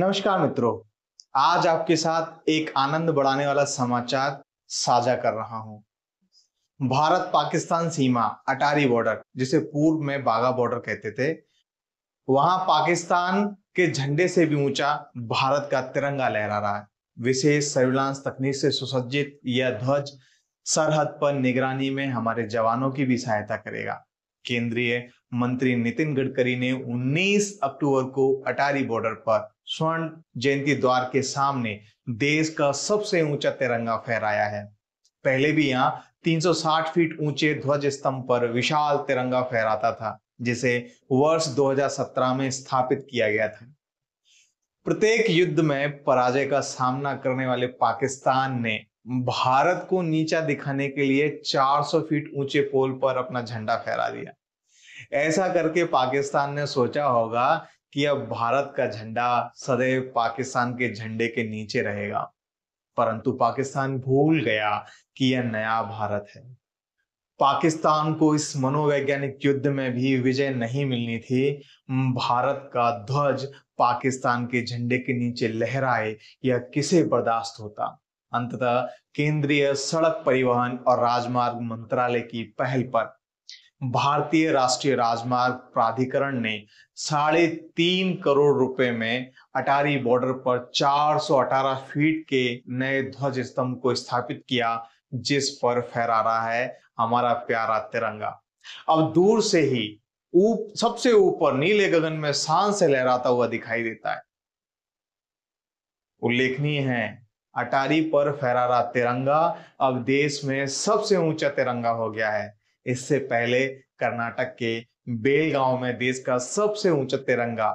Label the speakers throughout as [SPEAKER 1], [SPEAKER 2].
[SPEAKER 1] नमस्कार मित्रों आज आपके साथ एक आनंद बढ़ाने वाला समाचार साझा कर रहा हूं भारत पाकिस्तान सीमा अटारी बॉर्डर जिसे पूर्व में बागा बॉर्डर कहते थे वहां पाकिस्तान के झंडे से भी ऊंचा भारत का तिरंगा लहरा रहा है विशेष सर्विलांस तकनीक से सुसज्जित यह ध्वज सरहद पर निगरानी में हमारे जवानों की भी सहायता करेगा केंद्रीय मंत्री नितिन गडकरी ने 19 अक्टूबर को अटारी बॉर्डर पर स्वर्ण जयंती द्वार के सामने देश का सबसे ऊंचा तिरंगा फहराया है पहले भी यहाँ 360 फीट ऊंचे ध्वज स्तंभ पर विशाल तिरंगा फहराता था जिसे वर्ष 2017 में स्थापित किया गया था प्रत्येक युद्ध में पराजय का सामना करने वाले पाकिस्तान ने भारत को नीचा दिखाने के लिए 400 फीट ऊंचे पोल पर अपना झंडा फहरा दिया ऐसा करके पाकिस्तान ने सोचा होगा कि अब भारत का झंडा सदैव पाकिस्तान के झंडे के नीचे रहेगा परंतु पाकिस्तान भूल गया कि यह नया भारत है पाकिस्तान को इस मनोवैज्ञानिक युद्ध में भी विजय नहीं मिलनी थी भारत का ध्वज पाकिस्तान के झंडे के नीचे लहराए यह किसे बर्दाश्त होता अंततः केंद्रीय सड़क परिवहन और राजमार्ग मंत्रालय की पहल पर भारतीय राष्ट्रीय राजमार्ग प्राधिकरण ने साढ़े तीन करोड़ रुपए में अटारी बॉर्डर पर 418 फीट के नए ध्वज स्तंभ को स्थापित किया जिस पर फहरा रहा है हमारा प्यारा तिरंगा अब दूर से ही उप, सबसे ऊपर नीले गगन में शान से लहराता हुआ दिखाई देता है उल्लेखनीय है अटारी पर फहरा रहा तिरंगा अब देश में सबसे ऊंचा तिरंगा हो गया है इससे पहले कर्नाटक के बेलगांव में देश का सबसे ऊंचा तिरंगा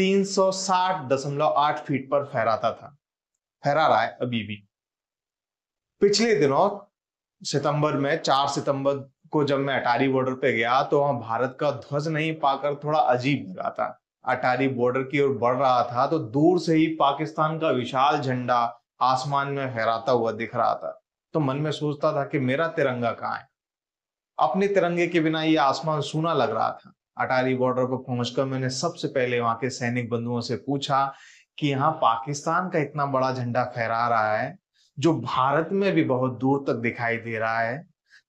[SPEAKER 1] 360.8 फीट पर फहराता था फहरा रहा है अभी भी पिछले दिनों सितंबर में 4 सितंबर को जब मैं अटारी बॉर्डर पे गया तो वहां भारत का ध्वज नहीं पाकर थोड़ा अजीब लगा था अटारी बॉर्डर की ओर बढ़ रहा था तो दूर से ही पाकिस्तान का विशाल झंडा आसमान में फहराता हुआ दिख रहा था तो मन में सोचता था कि मेरा तिरंगा कहाँ है अपने तिरंगे के बिना ये आसमान सूना लग रहा था अटारी बॉर्डर पर पहुंचकर मैंने सबसे पहले वहां के सैनिक बंधुओं से पूछा कि यहाँ पाकिस्तान का इतना बड़ा झंडा फहरा रहा है जो भारत में भी बहुत दूर तक दिखाई दे रहा है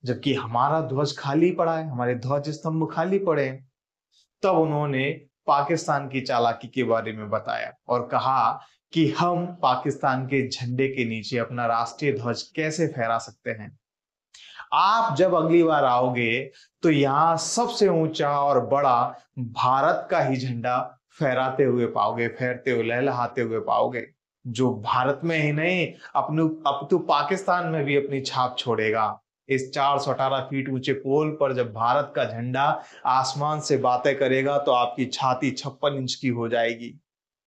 [SPEAKER 1] जबकि हमारा ध्वज खाली पड़ा है हमारे ध्वज स्तंभ खाली पड़े तब उन्होंने पाकिस्तान की चालाकी के बारे में बताया और कहा कि हम पाकिस्तान के झंडे के नीचे अपना राष्ट्रीय ध्वज कैसे फहरा सकते हैं आप जब अगली बार आओगे तो यहाँ सबसे ऊंचा और बड़ा भारत का ही झंडा फहराते हुए पाओगे फहरते हुए लहलहाते हुए पाओगे जो भारत में ही नहीं अपने अब तो पाकिस्तान में भी अपनी छाप छोड़ेगा इस चार सौ अठारह फीट ऊंचे पोल पर जब भारत का झंडा आसमान से बातें करेगा तो आपकी छाती छप्पन इंच की हो जाएगी